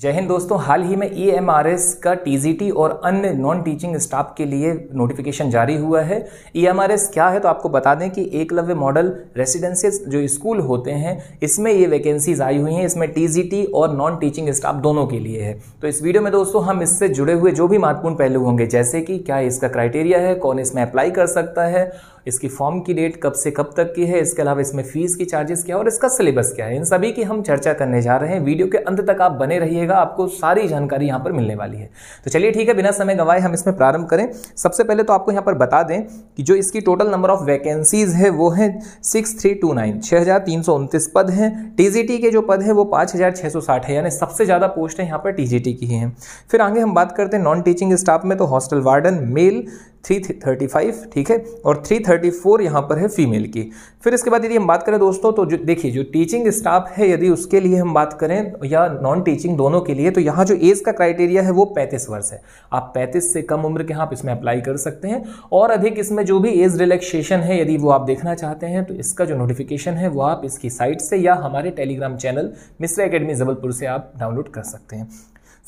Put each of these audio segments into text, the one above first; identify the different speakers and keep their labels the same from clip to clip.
Speaker 1: जय हिंद दोस्तों हाल ही में ई e का टी और अन्य नॉन टीचिंग स्टाफ के लिए नोटिफिकेशन जारी हुआ है ई e क्या है तो आपको बता दें कि एकलव्य मॉडल रेसिडेंसेस जो स्कूल होते हैं इसमें ये वैकेंसीज आई हुई हैं इसमें टी और नॉन टीचिंग स्टाफ दोनों के लिए है तो इस वीडियो में दोस्तों हम इससे जुड़े हुए जो भी महत्वपूर्ण पहलू होंगे जैसे कि क्या इसका क्राइटेरिया है कौन इसमें अप्लाई कर सकता है इसकी फॉर्म की डेट कब से कब तक की है इसके अलावा इसमें फीस की चार्जेस क्या है और इसका सिलेबस क्या है इन सभी की हम चर्चा करने जा रहे हैं वीडियो के अंत तक आप बने रहिएगा आपको सारी जानकारी यहाँ पर मिलने वाली है तो चलिए ठीक है बिना समय गंवाए हम इसमें प्रारंभ करें सबसे पहले तो आपको यहाँ पर बता दें कि जो इसकी टोटल नंबर ऑफ वैकेंसीज है वो है सिक्स थ्री टू नाइन छः हज़ार तीन सौ उनतीस पद हैं टी के जो पद है वो पाँच हज़ार छः सौ साठ है यानी सबसे ज़्यादा पोस्ट है यहाँ पर टी की है फिर आगे हम बात करते हैं नॉन टीचिंग स्टाफ में तो hostel warden male three thirty five ठीक है और थ्री थर्टी फोर यहाँ पर है फीमेल की फिर इसके बाद यदि हम बात करें दोस्तों तो देखिए जो टीचिंग स्टाफ है यदि उसके लिए हम बात करें या नॉन टीचिंग दोनों के लिए तो यहाँ जो एज का क्राइटेरिया है वो पैंतीस वर्ष है आप पैंतीस से कम उम्र के आप इसमें अप्लाई कर सकते हैं और अधिक इसमें जो भी एज रिलैक्सेशन है यदि वो आप देखना चाहते हैं तो इसका जो नोटिफिकेशन है वो आप इसकी साइट से या हमारे Telegram channel Mishra academy Jabalpur से आप डाउनलोड कर सकते हैं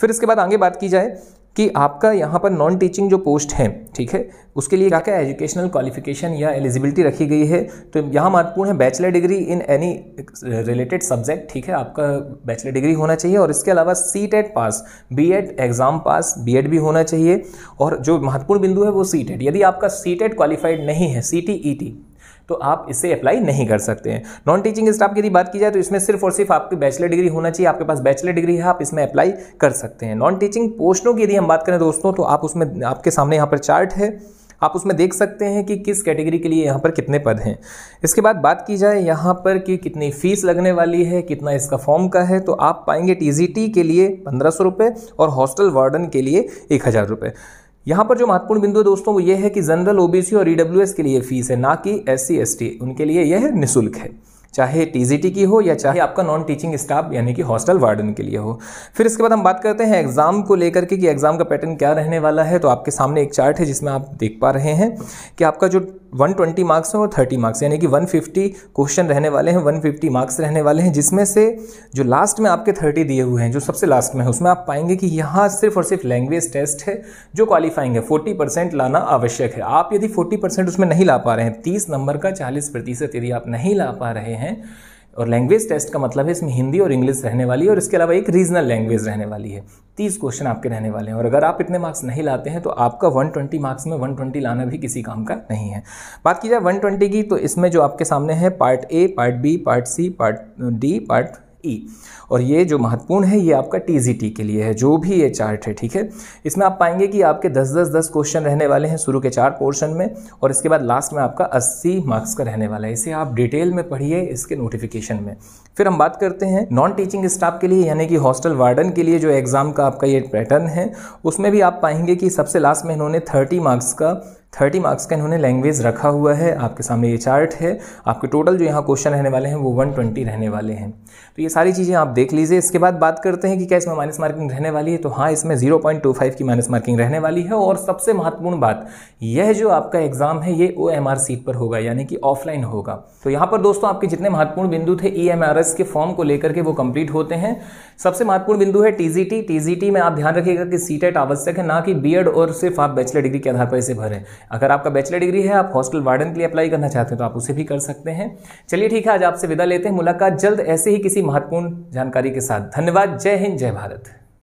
Speaker 1: फिर इसके बाद आगे बात की जाए कि आपका यहाँ पर नॉन टीचिंग जो पोस्ट है ठीक है उसके लिए क्या क्या एजुकेशनल क्वालिफिकेशन या एलिजिबिलिटी रखी गई है तो यहाँ महत्वपूर्ण है bachelor degree in any related subject ठीक है आपका बैचलर डिग्री होना चाहिए और इसके अलावा C TET pass B Ed exam pass B Ed भी होना चाहिए और जो महत्वपूर्ण बिंदु है वो सी टेट e यदि आपका सी टेट क्वालिफाइड नहीं है सी टी ई टी तो आप इसे अप्लाई नहीं कर सकते हैं नॉन टीचिंग स्टाफ की यदि बात की जाए तो इसमें सिर्फ और सिर्फ आपकी बैचलर डिग्री होना चाहिए आपके पास बैचलर डिग्री है आप इसमें अप्लाई कर सकते हैं नॉन टीचिंग पोस्टों की यदि हम बात करें दोस्तों तो आप उसमें आपके सामने यहाँ पर चार्ट है आप उसमें देख सकते हैं कि किस कैटेगरी के लिए यहाँ पर कितने पद हैं इसके बाद बात की जाए यहाँ पर कि कितनी फ़ीस लगने वाली है कितना इसका फॉर्म का है तो आप पाएंगे टी के लिए पंद्रह सौ और हॉस्टल वार्डन के लिए एक हज़ार रुपये यहां पर जो महत्वपूर्ण बिंदु है दोस्तों वो ये है कि जनरल ओबीसी और ईडब्ल्यू के लिए फीस है ना कि एस सी उनके लिए यह निःशुल्क है चाहे टीजीटी की हो या चाहे आपका नॉन टीचिंग स्टाफ यानी कि हॉस्टल वार्डन के लिए हो फिर इसके बाद हम बात करते हैं एग्ज़ाम को लेकर के कि एग्ज़ाम का पैटर्न क्या रहने वाला है तो आपके सामने एक चार्ट है जिसमें आप देख पा रहे हैं कि आपका जो 120 मार्क्स हैं और 30 मार्क्स यानी कि 150 क्वेश्चन रहने वाले हैं 150 मार्क्स रहने वाले हैं जिसमें से जो लास्ट में आपके 30 दिए हुए हैं जो सबसे लास्ट में है उसमें आप पाएंगे कि यहाँ सिर्फ और सिर्फ लैंग्वेज टेस्ट है जो क्वालिफाइंग है 40 परसेंट लाना आवश्यक है आप यदि 40 परसेंट उसमें नहीं ला पा रहे हैं तीस नंबर का चालीस प्रतिशत यदि आप नहीं ला पा रहे हैं और लैंग्वेज टेस्ट का मतलब है इसमें हिंदी और इंग्लिश रहने वाली है और इसके अलावा एक रीजनल लैंग्वेज रहने वाली है तीस क्वेश्चन आपके रहने वाले हैं और अगर आप इतने मार्क्स नहीं लाते हैं तो आपका वन ट्वेंटी मार्क्स में वन ट्वेंटी लाना भी किसी काम का नहीं है बात की जाए वन ट्वेंटी की तो इसमें जो आपके सामने है part A part B part C part D part E e. और ये जो महत्वपूर्ण है ये आपका टी के लिए है जो भी ये चार्ट है ठीक है इसमें आप पाएंगे कि आपके दस दस दस क्वेश्चन रहने वाले हैं शुरू के चार पोर्शन में और इसके बाद लास्ट में आपका अस्सी मार्क्स का रहने वाला है इसे आप डिटेल में पढ़िए इसके नोटिफिकेशन में फिर हम बात करते हैं नॉन टीचिंग स्टाफ के लिए यानी कि हॉस्टल वार्डन के लिए जो एग्ज़ाम का आपका ये पैटर्न है उसमें भी आप पाएंगे कि सबसे लास्ट में इन्होंने थर्टी मार्क्स का थर्टी मार्क्स का इन्होंने लैंग्वेज रखा हुआ है आपके सामने ये चार्ट है आपके टोटल जो यहाँ क्वेश्चन रहने वाले हैं वो वन ट्वेंटी रहने वाले हैं तो ये सारी चीज़ें आप देख लीजिए इसके बाद बात करते हैं कि क्या इसमें माइनस मार्किंग रहने वाली है तो हाँ इसमें जीरो पॉइंट टू फाइव की माइनस मार्किंग रहने वाली है और सबसे महत्वपूर्ण बात यह जो आपका एग्जाम है ये ओ एम आर सीट पर होगा यानी कि ऑफलाइन होगा तो यहाँ पर दोस्तों आपके जितने महत्वपूर्ण बिंदु थे ई एम आर एस के फॉर्म को लेकर के वो कम्प्लीट होते हैं सबसे महत्वपूर्ण बिंदु है T G T T G T में आप ध्यान रखिएगा कि सी टेट e आवश्यक है ना कि बी एड और सिर्फ आप बैचलर डिग्री के आधार पर इसे भरें अगर आपका बैचलर डिग्री है आप हॉस्टल वार्डन के लिए अप्लाई करना चाहते हैं तो आप उसे भी कर सकते हैं चलिए ठीक है आज आपसे विदा लेते हैं मुलाकात जल्द ऐसे ही किसी महत्वपूर्ण जानकारी के साथ धन्यवाद जय हिंद जय भारत